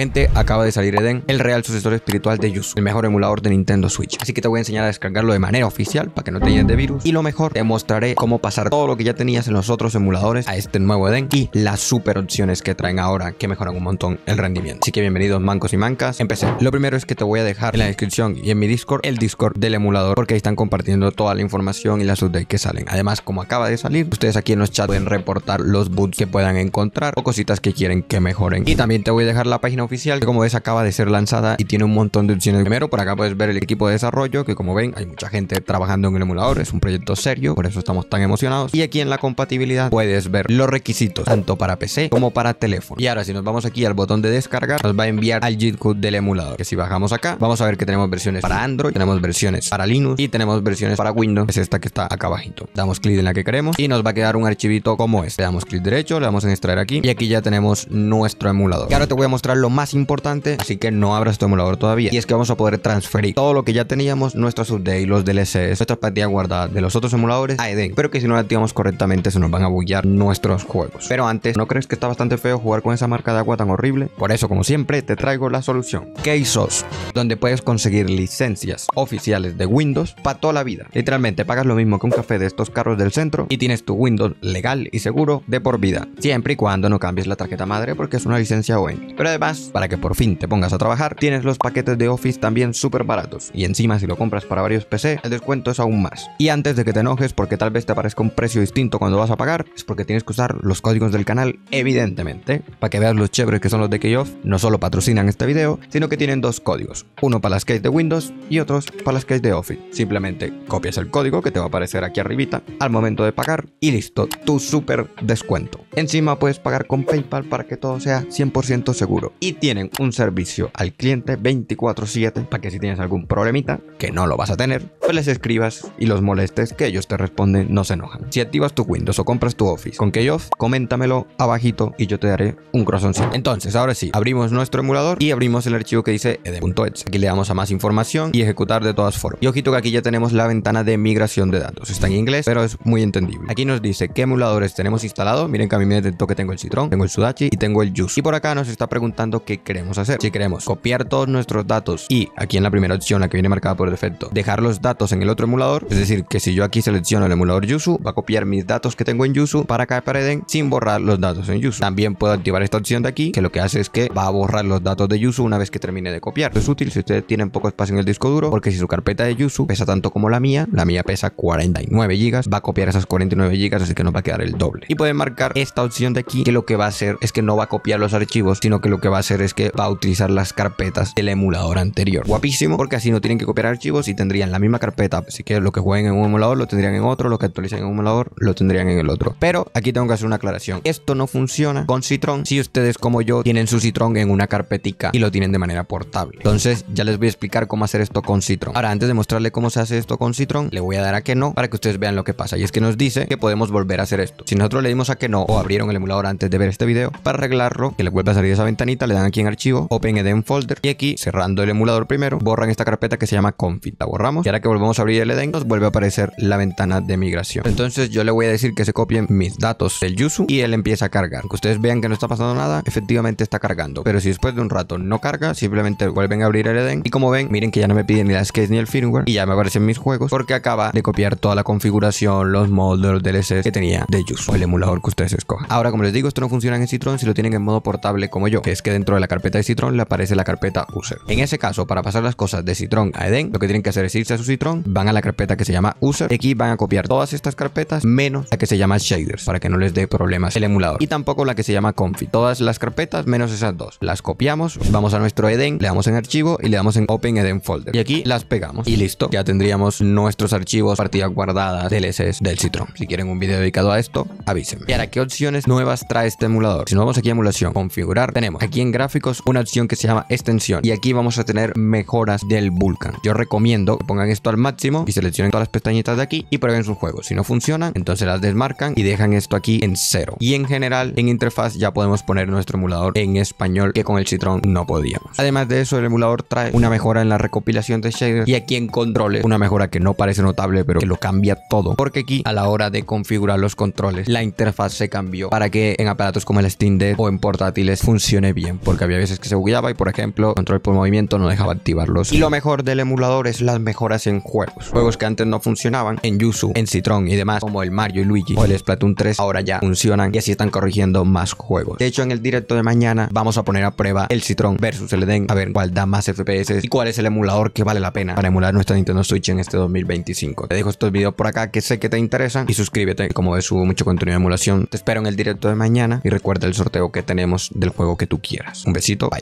Gente, acaba de salir Eden, el real sucesor espiritual de Yuzu, el mejor emulador de Nintendo Switch. Así que te voy a enseñar a descargarlo de manera oficial para que no te llenes de virus. Y lo mejor, te mostraré cómo pasar todo lo que ya tenías en los otros emuladores a este nuevo Eden y las super opciones que traen ahora que mejoran un montón el rendimiento. Así que bienvenidos mancos y mancas. empecé. Lo primero es que te voy a dejar en la descripción y en mi Discord el Discord del emulador porque ahí están compartiendo toda la información y las updates que salen. Además, como acaba de salir, ustedes aquí en los chats pueden reportar los boots que puedan encontrar o cositas que quieren que mejoren. Y también te voy a dejar la página oficial que como ves acaba de ser lanzada y tiene un montón de opciones. Primero por acá puedes ver el equipo de desarrollo que como ven hay mucha gente trabajando en el emulador, es un proyecto serio, por eso estamos tan emocionados. Y aquí en la compatibilidad puedes ver los requisitos tanto para PC como para teléfono. Y ahora si nos vamos aquí al botón de descargar nos va a enviar al JIT code del emulador. Que si bajamos acá vamos a ver que tenemos versiones para Android, tenemos versiones para Linux y tenemos versiones para Windows, es esta que está acá abajito. Damos clic en la que queremos y nos va a quedar un archivito como este. Le damos clic derecho, le damos en extraer aquí y aquí ya tenemos nuestro emulador. Y ahora te voy a mostrar lo más importante, así que no abras tu emulador todavía. Y es que vamos a poder transferir todo lo que ya teníamos, nuestros updates, los DLCs, nuestras partidas guardadas de los otros emuladores a Eden. Pero que si no la activamos correctamente se nos van a bullar nuestros juegos. Pero antes, ¿no crees que está bastante feo jugar con esa marca de agua tan horrible? Por eso, como siempre, te traigo la solución. KSOS, donde puedes conseguir licencias oficiales de Windows para toda la vida. Literalmente, pagas lo mismo que un café de estos carros del centro y tienes tu Windows legal y seguro de por vida. Siempre y cuando no cambies la tarjeta madre porque es una licencia OEM. Pero además, para que por fin te pongas a trabajar, tienes los paquetes de Office también súper baratos y encima si lo compras para varios PC el descuento es aún más. Y antes de que te enojes porque tal vez te aparezca un precio distinto cuando vas a pagar, es porque tienes que usar los códigos del canal evidentemente, para que veas los chéveres que son los de Keyoff, no solo patrocinan este video, sino que tienen dos códigos, uno para las keys de Windows y otros para las keys de Office. Simplemente copias el código que te va a aparecer aquí arribita al momento de pagar y listo, tu súper descuento. Encima puedes pagar con PayPal para que todo sea 100% seguro. Y tienen un servicio al cliente 24/7 para que si tienes algún problemita, que no lo vas a tener, pues les escribas y los molestes que ellos te responden, no se enojan. Si activas tu Windows o compras tu Office con Keyoff, coméntamelo abajito y yo te daré un corazoncito. Entonces, ahora sí, abrimos nuestro emulador y abrimos el archivo que dice edem.exe. Aquí le damos a más información y ejecutar de todas formas. Y ojito que aquí ya tenemos la ventana de migración de datos. Está en inglés, pero es muy entendible. Aquí nos dice qué emuladores tenemos instalado, Miren que me que tengo el citrón, tengo el sudachi y tengo el juice. Y por acá nos está preguntando qué queremos hacer. Si queremos copiar todos nuestros datos y aquí en la primera opción, la que viene marcada por defecto, dejar los datos en el otro emulador. Es decir, que si yo aquí selecciono el emulador Yuzu, va a copiar mis datos que tengo en Yuzu para acá para Eden sin borrar los datos en Yuzu. También puedo activar esta opción de aquí, que lo que hace es que va a borrar los datos de Yuzu una vez que termine de copiar. es útil si ustedes tienen poco espacio en el disco duro, porque si su carpeta de Yuzu pesa tanto como la mía, la mía pesa 49 GB, va a copiar esas 49 GB, así que nos va a quedar el doble. Y pueden marcar este esta opción de aquí que lo que va a hacer es que no va a copiar los archivos, sino que lo que va a hacer es que va a utilizar las carpetas del emulador anterior. Guapísimo, porque así no tienen que copiar archivos y tendrían la misma carpeta. Así que lo que jueguen en un emulador lo tendrían en otro, lo que actualicen en un emulador lo tendrían en el otro. Pero aquí tengo que hacer una aclaración. Esto no funciona con Citron si ustedes como yo tienen su Citron en una carpetica y lo tienen de manera portable. Entonces ya les voy a explicar cómo hacer esto con Citron. Ahora, antes de mostrarle cómo se hace esto con Citron, le voy a dar a que no para que ustedes vean lo que pasa. Y es que nos dice que podemos volver a hacer esto. Si nosotros le dimos a que no o a abrieron el emulador antes de ver este video, para arreglarlo, que le vuelva a salir esa ventanita, le dan aquí en archivo, Open Eden Folder, y aquí, cerrando el emulador primero, borran esta carpeta que se llama config. La borramos, y ahora que volvemos a abrir el Eden, nos vuelve a aparecer la ventana de migración. Entonces yo le voy a decir que se copien mis datos del Yuzu, y él empieza a cargar. que ustedes vean que no está pasando nada, efectivamente está cargando. Pero si después de un rato no carga, simplemente vuelven a abrir el Eden, y como ven, miren que ya no me piden ni las case ni el firmware, y ya me aparecen mis juegos, porque acaba de copiar toda la configuración, los mods, los DLCs que tenía de Yuzu, el emulador que ustedes Ahora, como les digo, esto no funciona en Citron si lo tienen en modo portable como yo, que es que dentro de la carpeta de Citron le aparece la carpeta user. En ese caso, para pasar las cosas de Citron a Eden, lo que tienen que hacer es irse a su Citron van a la carpeta que se llama user, y aquí van a copiar todas estas carpetas menos la que se llama shaders, para que no les dé problemas el emulador. Y tampoco la que se llama config. Todas las carpetas menos esas dos. Las copiamos, vamos a nuestro Eden, le damos en archivo y le damos en Open Eden Folder. Y aquí las pegamos. Y listo, ya tendríamos nuestros archivos, partidas guardadas, DLCs del Citron Si quieren un video dedicado a esto, avísenme. Y ahora, ¿qué opción nuevas trae este emulador. Si nos vamos aquí a emulación, configurar, tenemos aquí en gráficos una opción que se llama extensión y aquí vamos a tener mejoras del Vulkan. Yo recomiendo que pongan esto al máximo y seleccionen todas las pestañitas de aquí y prueben sus juegos. Si no funcionan, entonces las desmarcan y dejan esto aquí en cero. Y en general, en interfaz ya podemos poner nuestro emulador en español que con el Citron no podíamos. Además de eso, el emulador trae una mejora en la recopilación de shaders y aquí en controles una mejora que no parece notable pero que lo cambia todo porque aquí a la hora de configurar los controles la interfaz se cambia para que en aparatos como el Steam Deck o en portátiles funcione bien, porque había veces que se bugueaba y por ejemplo control por movimiento no dejaba activarlos. Y lo mejor del emulador es las mejoras en juegos, juegos que antes no funcionaban en Yuzu, en Citron y demás, como el Mario y Luigi o el Splatoon 3 ahora ya funcionan y así están corrigiendo más juegos. De hecho en el directo de mañana vamos a poner a prueba el Citron versus el Eden a ver cuál da más FPS y cuál es el emulador que vale la pena para emular nuestra Nintendo Switch en este 2025. Te dejo estos videos por acá que sé que te interesan y suscríbete como ves subo mucho contenido de emulación. Te espero en el directo de mañana y recuerda el sorteo que tenemos del juego que tú quieras. Un besito, bye.